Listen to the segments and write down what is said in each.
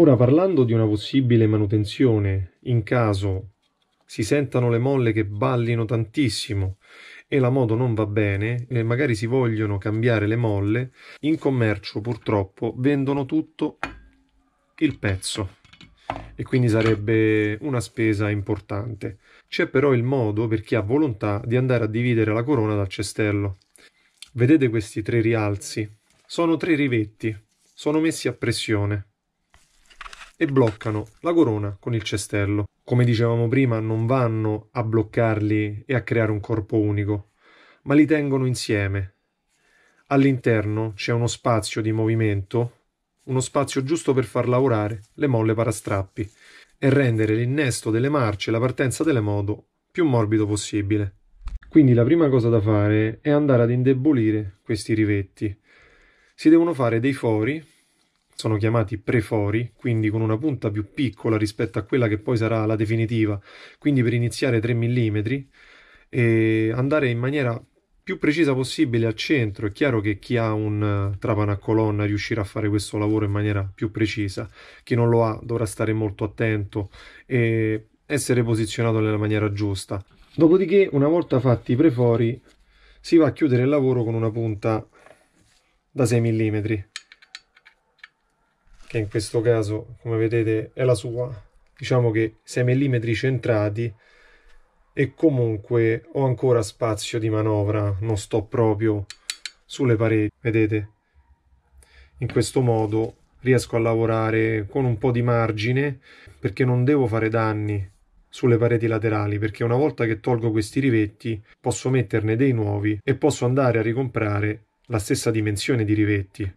Ora parlando di una possibile manutenzione, in caso si sentano le molle che ballino tantissimo e la moto non va bene e magari si vogliono cambiare le molle, in commercio purtroppo vendono tutto il pezzo e quindi sarebbe una spesa importante. C'è però il modo per chi ha volontà di andare a dividere la corona dal cestello. Vedete questi tre rialzi? Sono tre rivetti, sono messi a pressione e bloccano la corona con il cestello. Come dicevamo prima, non vanno a bloccarli e a creare un corpo unico, ma li tengono insieme. All'interno c'è uno spazio di movimento uno spazio giusto per far lavorare le molle parastrappi e rendere l'innesto delle marce e la partenza delle moto più morbido possibile. Quindi la prima cosa da fare è andare ad indebolire questi rivetti. Si devono fare dei fori, sono chiamati prefori, quindi con una punta più piccola rispetto a quella che poi sarà la definitiva, quindi per iniziare 3 mm, e andare in maniera più precisa possibile al centro. È chiaro che chi ha un eh, trapano a colonna riuscirà a fare questo lavoro in maniera più precisa, chi non lo ha dovrà stare molto attento e essere posizionato nella maniera giusta. Dopodiché, una volta fatti i prefori, si va a chiudere il lavoro con una punta da 6 mm, che in questo caso, come vedete, è la sua. Diciamo che 6 mm centrati e comunque ho ancora spazio di manovra, non sto proprio sulle pareti, vedete? In questo modo riesco a lavorare con un po' di margine perché non devo fare danni sulle pareti laterali perché una volta che tolgo questi rivetti posso metterne dei nuovi e posso andare a ricomprare la stessa dimensione di rivetti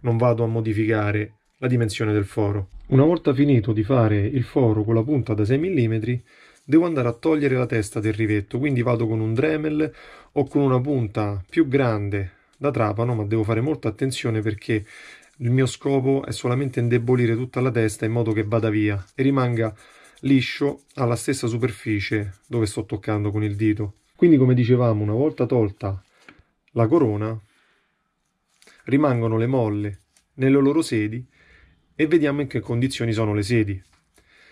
non vado a modificare la dimensione del foro una volta finito di fare il foro con la punta da 6 mm devo andare a togliere la testa del rivetto, quindi vado con un Dremel o con una punta più grande da trapano, ma devo fare molta attenzione perché il mio scopo è solamente indebolire tutta la testa in modo che vada via e rimanga liscio alla stessa superficie dove sto toccando con il dito. Quindi come dicevamo, una volta tolta la corona, rimangono le molle nelle loro sedi e vediamo in che condizioni sono le sedi.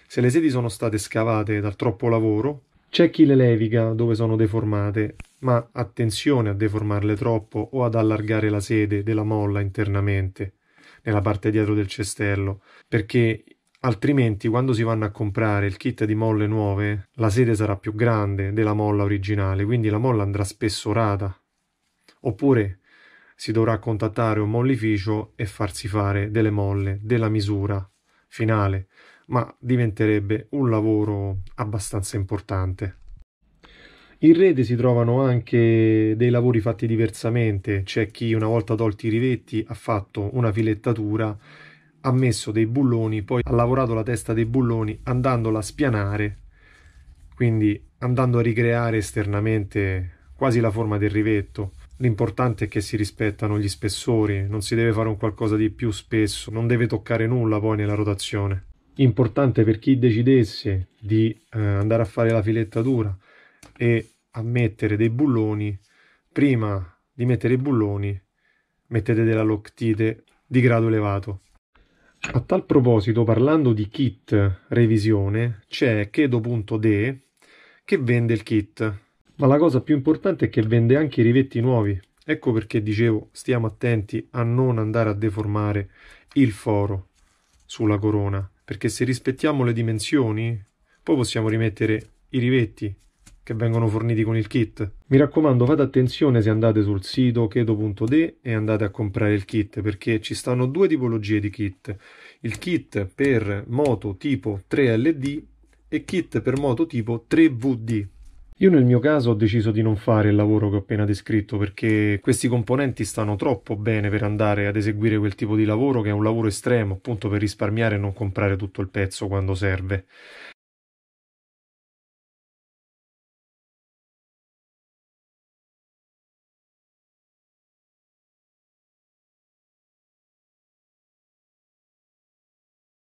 Se le sedi sono state scavate dal troppo lavoro, c'è chi le leviga dove sono deformate, ma attenzione a deformarle troppo o ad allargare la sede della molla internamente, nella parte dietro del cestello, perché altrimenti quando si vanno a comprare il kit di molle nuove, la sede sarà più grande della molla originale, quindi la molla andrà spesso rata. Oppure si dovrà contattare un mollificio e farsi fare delle molle della misura finale, ma diventerebbe un lavoro abbastanza importante. In rete si trovano anche dei lavori fatti diversamente, c'è chi una volta tolti i rivetti ha fatto una filettatura, ha messo dei bulloni, poi ha lavorato la testa dei bulloni andandola a spianare, quindi andando a ricreare esternamente quasi la forma del rivetto. L'importante è che si rispettano gli spessori, non si deve fare un qualcosa di più spesso, non deve toccare nulla poi nella rotazione importante per chi decidesse di eh, andare a fare la filettatura e a mettere dei bulloni, prima di mettere i bulloni mettete della loctite di grado elevato. A tal proposito, parlando di kit revisione, c'è chedo.de che vende il kit, ma la cosa più importante è che vende anche i rivetti nuovi. Ecco perché dicevo stiamo attenti a non andare a deformare il foro sulla corona perché se rispettiamo le dimensioni, poi possiamo rimettere i rivetti che vengono forniti con il kit. Mi raccomando, fate attenzione se andate sul sito keto.de e andate a comprare il kit, perché ci stanno due tipologie di kit. Il kit per moto tipo 3LD e kit per moto tipo 3VD. Io nel mio caso ho deciso di non fare il lavoro che ho appena descritto perché questi componenti stanno troppo bene per andare ad eseguire quel tipo di lavoro che è un lavoro estremo, appunto per risparmiare e non comprare tutto il pezzo quando serve.